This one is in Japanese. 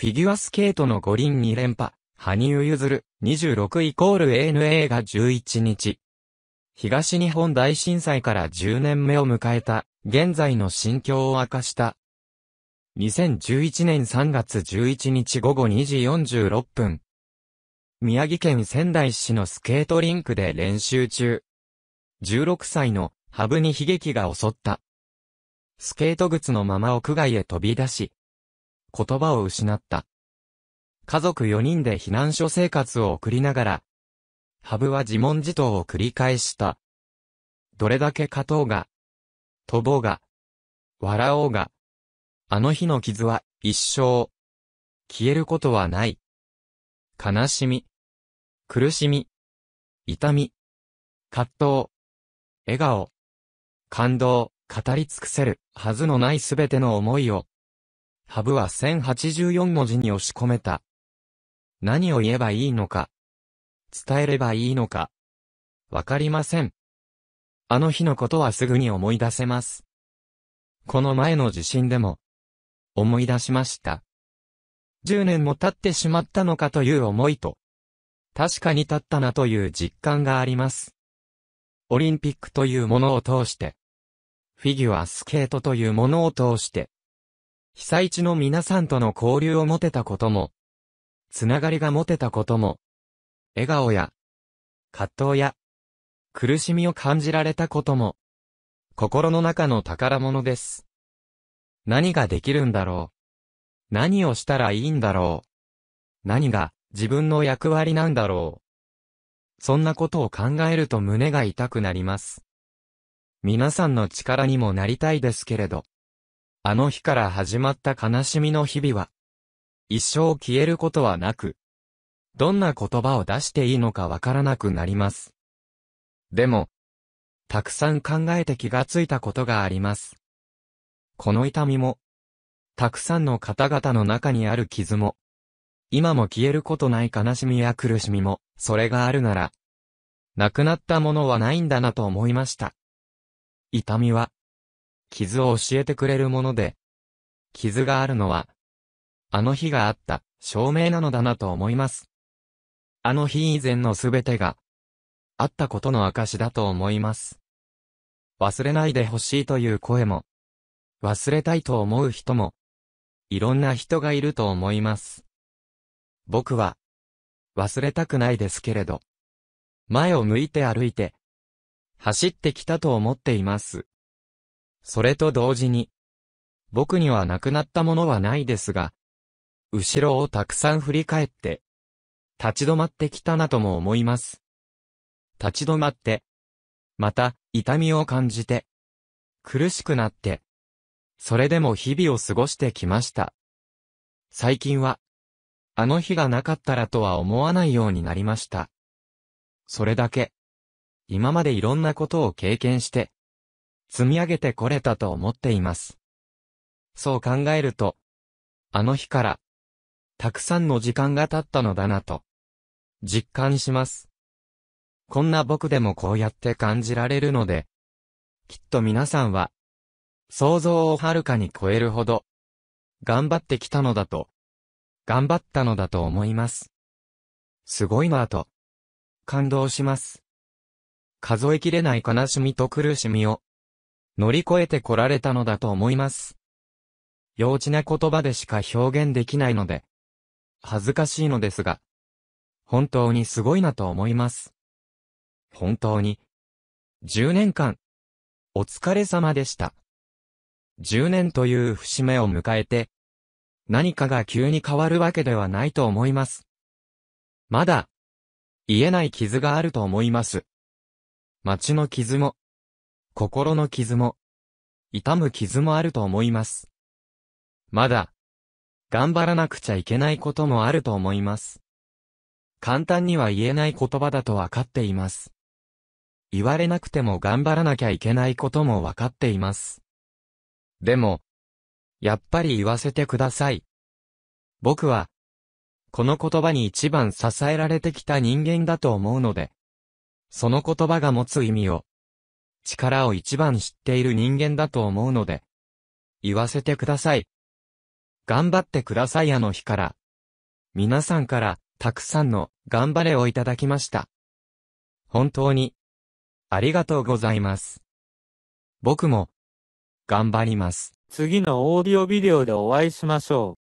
フィギュアスケートの五輪2連覇、羽生結弦、26イコール ANA が11日。東日本大震災から10年目を迎えた、現在の心境を明かした。2011年3月11日午後2時46分。宮城県仙台市のスケートリンクで練習中。16歳のハブに悲劇が襲った。スケート靴のまま屋外へ飛び出し、言葉を失った。家族4人で避難所生活を送りながら、ハブは自問自答を繰り返した。どれだけ勝とうが、飛ぼうが、笑おうが、あの日の傷は一生、消えることはない。悲しみ、苦しみ、痛み、葛藤、笑顔、感動、語り尽くせるはずのないすべての思いを、ハブは1084文字に押し込めた。何を言えばいいのか。伝えればいいのか。わかりません。あの日のことはすぐに思い出せます。この前の地震でも、思い出しました。10年も経ってしまったのかという思いと、確かに経ったなという実感があります。オリンピックというものを通して、フィギュアスケートというものを通して、被災地の皆さんとの交流を持てたことも、つながりが持てたことも、笑顔や、葛藤や、苦しみを感じられたことも、心の中の宝物です。何ができるんだろう何をしたらいいんだろう何が自分の役割なんだろうそんなことを考えると胸が痛くなります。皆さんの力にもなりたいですけれど。あの日から始まった悲しみの日々は、一生消えることはなく、どんな言葉を出していいのかわからなくなります。でも、たくさん考えて気がついたことがあります。この痛みも、たくさんの方々の中にある傷も、今も消えることない悲しみや苦しみも、それがあるなら、なくなったものはないんだなと思いました。痛みは、傷を教えてくれるもので、傷があるのは、あの日があった、証明なのだなと思います。あの日以前のすべてが、あったことの証だと思います。忘れないでほしいという声も、忘れたいと思う人も、いろんな人がいると思います。僕は、忘れたくないですけれど、前を向いて歩いて、走ってきたと思っています。それと同時に、僕には亡くなったものはないですが、後ろをたくさん振り返って、立ち止まってきたなとも思います。立ち止まって、また、痛みを感じて、苦しくなって、それでも日々を過ごしてきました。最近は、あの日がなかったらとは思わないようになりました。それだけ。今までいろんなことを経験して、積み上げてこれたと思っています。そう考えると、あの日から、たくさんの時間が経ったのだなと、実感します。こんな僕でもこうやって感じられるので、きっと皆さんは、想像をはるかに超えるほど、頑張ってきたのだと、頑張ったのだと思います。すごいなぁと、感動します。数えきれない悲しみと苦しみを、乗り越えてこられたのだと思います。幼稚な言葉でしか表現できないので、恥ずかしいのですが、本当にすごいなと思います。本当に、10年間、お疲れ様でした。10年という節目を迎えて、何かが急に変わるわけではないと思います。まだ、言えない傷があると思います。街の傷も、心の傷も、痛む傷もあると思います。まだ、頑張らなくちゃいけないこともあると思います。簡単には言えない言葉だとわかっています。言われなくても頑張らなきゃいけないこともわかっています。でも、やっぱり言わせてください。僕は、この言葉に一番支えられてきた人間だと思うので、その言葉が持つ意味を、力を一番知っている人間だと思うので、言わせてください。頑張ってくださいあの日から。皆さんからたくさんの頑張れをいただきました。本当にありがとうございます。僕も頑張ります。次のオーディオビデオでお会いしましょう。